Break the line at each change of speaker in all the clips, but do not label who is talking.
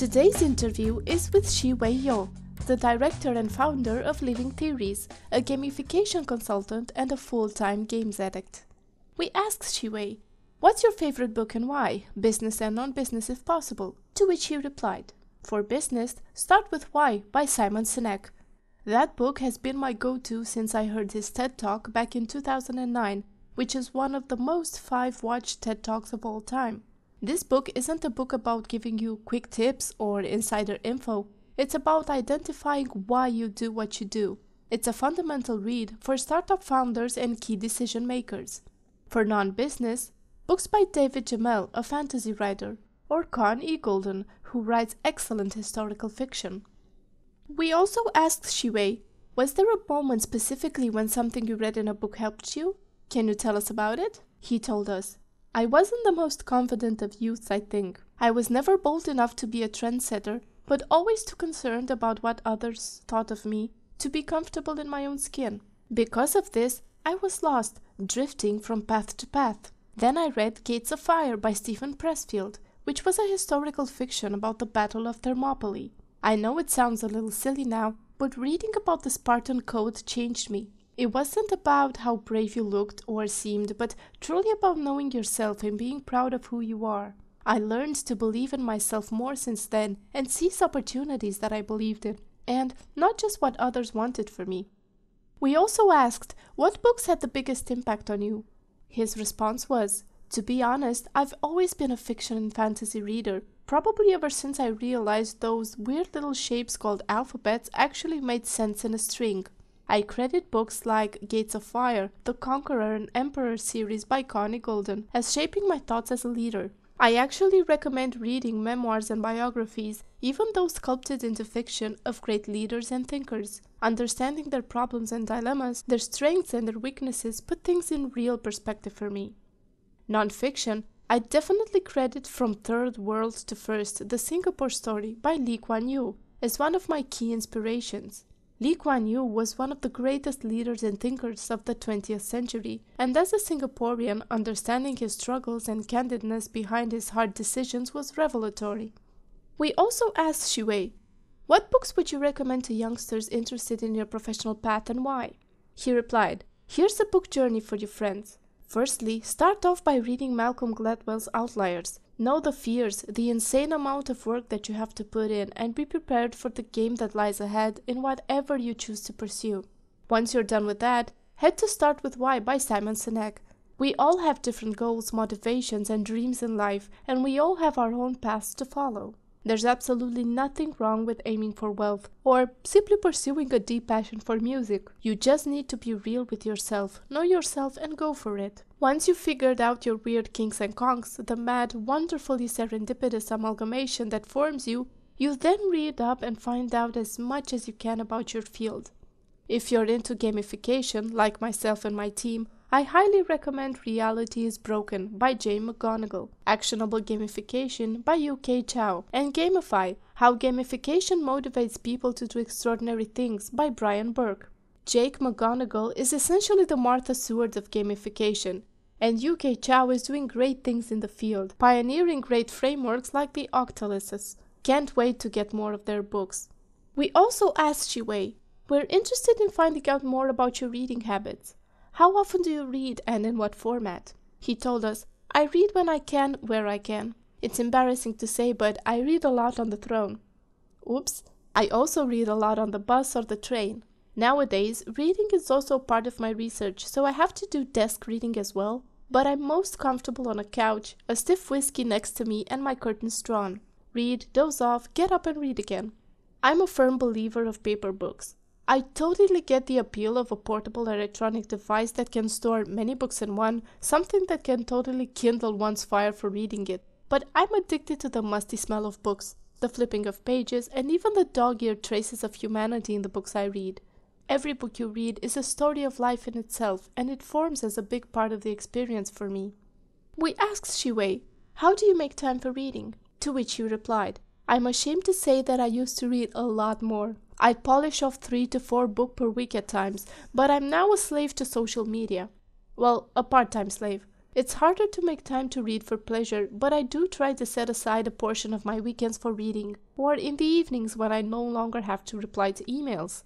Today's interview is with Shi Wei Yo, the director and founder of Living Theories, a gamification consultant and a full time games addict. We asked Shi Wei, What's your favorite book and why? Business and non business if possible. To which he replied, For business, start with Why by Simon Sinek. That book has been my go to since I heard his TED Talk back in 2009, which is one of the most five watched TED Talks of all time. This book isn't a book about giving you quick tips or insider info. It's about identifying why you do what you do. It's a fundamental read for startup founders and key decision makers. For non-business, books by David Jamel, a fantasy writer, or Con E. Golden, who writes excellent historical fiction. We also asked Shiwei, was there a moment specifically when something you read in a book helped you? Can you tell us about it? He told us, I wasn't the most confident of youths, I think. I was never bold enough to be a trendsetter, but always too concerned about what others thought of me to be comfortable in my own skin. Because of this, I was lost, drifting from path to path. Then I read Gates of Fire by Stephen Pressfield, which was a historical fiction about the Battle of Thermopylae. I know it sounds a little silly now, but reading about the Spartan code changed me it wasn't about how brave you looked or seemed, but truly about knowing yourself and being proud of who you are. I learned to believe in myself more since then and seize opportunities that I believed in, and not just what others wanted for me. We also asked, What books had the biggest impact on you? His response was, To be honest, I've always been a fiction and fantasy reader, probably ever since I realized those weird little shapes called alphabets actually made sense in a string. I credit books like Gates of Fire, The Conqueror and Emperor series by Connie Golden as shaping my thoughts as a leader. I actually recommend reading memoirs and biographies, even those sculpted into fiction, of great leaders and thinkers. Understanding their problems and dilemmas, their strengths and their weaknesses put things in real perspective for me. Nonfiction, I definitely credit From Third World to First, The Singapore Story by Lee Kuan Yew, as one of my key inspirations. Lee Kuan Yew was one of the greatest leaders and thinkers of the 20th century, and as a Singaporean, understanding his struggles and candidness behind his hard decisions was revelatory. We also asked Wei, What books would you recommend to youngsters interested in your professional path and why? He replied, Here's a book journey for your friends. Firstly, start off by reading Malcolm Gladwell's Outliers, Know the fears, the insane amount of work that you have to put in, and be prepared for the game that lies ahead in whatever you choose to pursue. Once you're done with that, head to Start With Why by Simon Sinek. We all have different goals, motivations, and dreams in life, and we all have our own paths to follow. There's absolutely nothing wrong with aiming for wealth or simply pursuing a deep passion for music. You just need to be real with yourself, know yourself, and go for it. Once you've figured out your weird kinks and conks, the mad, wonderfully serendipitous amalgamation that forms you, you then read up and find out as much as you can about your field. If you're into gamification, like myself and my team, I highly recommend Reality is Broken by Jay McGonigal, Actionable Gamification by UK Chow, and Gamify How Gamification Motivates People to Do Extraordinary Things by Brian Burke. Jake McGonigal is essentially the Martha Stewart of gamification, and UK Chow is doing great things in the field, pioneering great frameworks like the Octalysis. Can't wait to get more of their books. We also asked Shiwei, we're interested in finding out more about your reading habits. How often do you read and in what format? He told us, I read when I can, where I can. It's embarrassing to say, but I read a lot on the throne. Oops, I also read a lot on the bus or the train. Nowadays, reading is also part of my research, so I have to do desk reading as well, but I'm most comfortable on a couch, a stiff whiskey next to me, and my curtains drawn. Read, doze off, get up and read again. I'm a firm believer of paper books. I totally get the appeal of a portable electronic device that can store many books in one, something that can totally kindle one's fire for reading it. But I'm addicted to the musty smell of books, the flipping of pages, and even the dog-eared traces of humanity in the books I read. Every book you read is a story of life in itself, and it forms as a big part of the experience for me. We asked Shiwei, how do you make time for reading? To which he replied, I'm ashamed to say that I used to read a lot more. I polish off three to four book per week at times, but I'm now a slave to social media. Well, a part-time slave. It's harder to make time to read for pleasure, but I do try to set aside a portion of my weekends for reading, or in the evenings when I no longer have to reply to emails.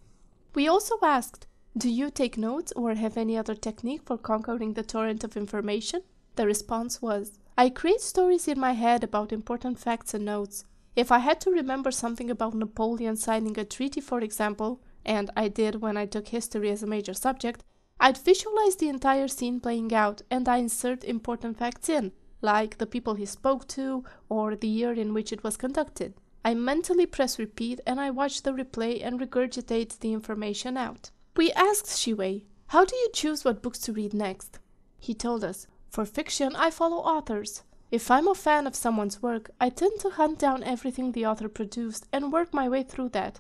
We also asked, do you take notes or have any other technique for conquering the torrent of information? The response was, I create stories in my head about important facts and notes. If I had to remember something about Napoleon signing a treaty, for example, and I did when I took history as a major subject, I'd visualize the entire scene playing out and I insert important facts in, like the people he spoke to or the year in which it was conducted. I mentally press repeat and I watch the replay and regurgitate the information out. We asked Shiwei, How do you choose what books to read next? He told us, For fiction, I follow authors. If I'm a fan of someone's work, I tend to hunt down everything the author produced and work my way through that.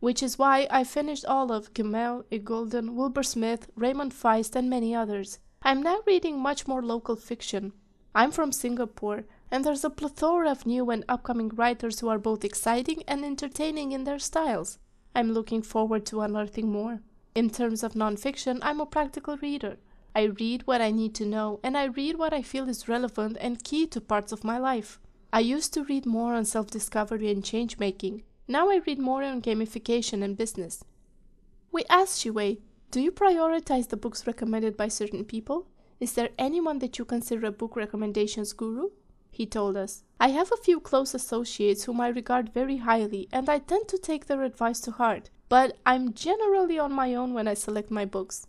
Which is why I finished all of Gemmell, Egolden, Wilbur Smith, Raymond Feist, and many others. I'm now reading much more local fiction. I'm from Singapore, and there's a plethora of new and upcoming writers who are both exciting and entertaining in their styles. I'm looking forward to unearthing more. In terms of nonfiction, I'm a practical reader. I read what I need to know and I read what I feel is relevant and key to parts of my life. I used to read more on self discovery and change making. Now I read more on gamification and business. We asked Shiwei, Do you prioritize the books recommended by certain people? Is there anyone that you consider a book recommendations guru? He told us, I have a few close associates whom I regard very highly and I tend to take their advice to heart, but I'm generally on my own when I select my books.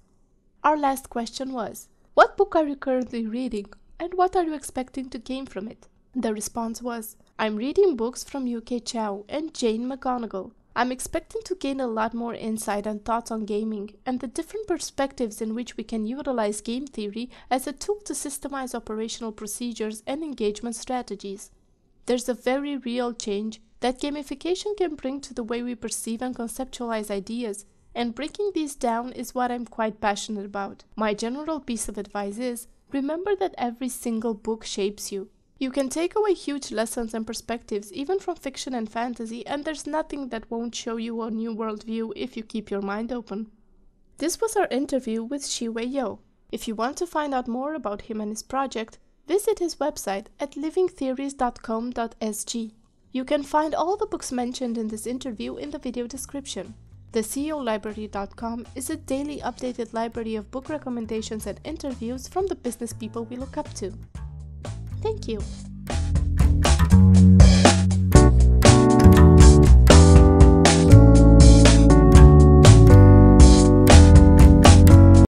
Our last question was What book are you currently reading and what are you expecting to gain from it? The response was I'm reading books from UK Chow and Jane McGonigal. I'm expecting to gain a lot more insight and thoughts on gaming and the different perspectives in which we can utilize game theory as a tool to systemize operational procedures and engagement strategies. There's a very real change that gamification can bring to the way we perceive and conceptualize ideas, and breaking these down is what I'm quite passionate about. My general piece of advice is remember that every single book shapes you. You can take away huge lessons and perspectives, even from fiction and fantasy, and there's nothing that won't show you a new worldview if you keep your mind open. This was our interview with Shi Wei Yo. If you want to find out more about him and his project, visit his website at livingtheories.com.sg. You can find all the books mentioned in this interview in the video description. TheCEOLibrary.com is a daily updated library of book recommendations and interviews from the business people we look up to. Thank you.